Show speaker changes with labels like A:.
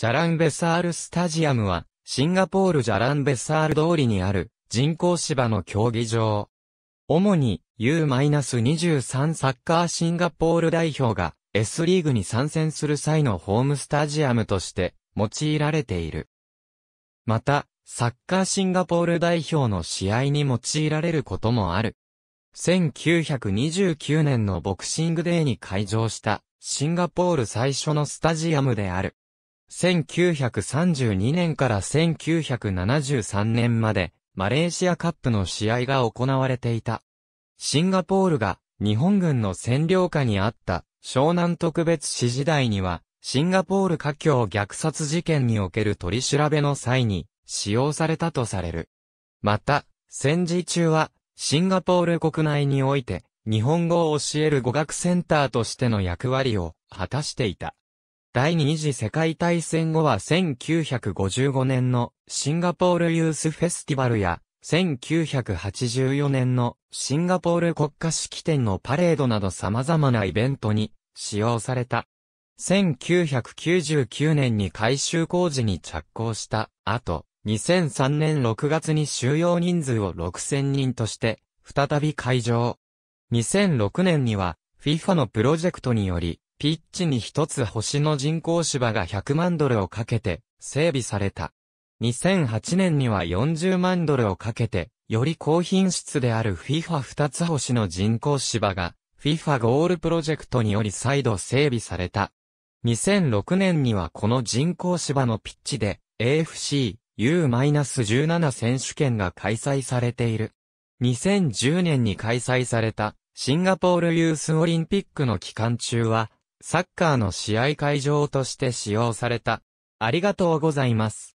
A: ジャランベサールスタジアムは、シンガポールジャランベサール通りにある人工芝の競技場。主に U-23 サッカーシンガポール代表が S リーグに参戦する際のホームスタジアムとして用いられている。また、サッカーシンガポール代表の試合に用いられることもある。1929年のボクシングデーに会場したシンガポール最初のスタジアムである。1932年から1973年まで、マレーシアカップの試合が行われていた。シンガポールが日本軍の占領下にあった湘南特別市時代には、シンガポール華僑虐殺事件における取り調べの際に使用されたとされる。また、戦時中はシンガポール国内において日本語を教える語学センターとしての役割を果たしていた。第二次世界大戦後は1955年のシンガポールユースフェスティバルや1984年のシンガポール国家式典のパレードなど様々なイベントに使用された。1999年に改修工事に着工した後、2003年6月に収容人数を6000人として再び会場。2006年には FIFA のプロジェクトによりピッチに一つ星の人工芝が100万ドルをかけて整備された。2008年には40万ドルをかけて、より高品質である FIFA 二つ星の人工芝が FIFA ゴールプロジェクトにより再度整備された。2006年にはこの人工芝のピッチで AFC U-17 選手権が開催されている。2010年に開催されたシンガポールユースオリンピックの期間中はサッカーの試合会場として使用された。ありがとうございます。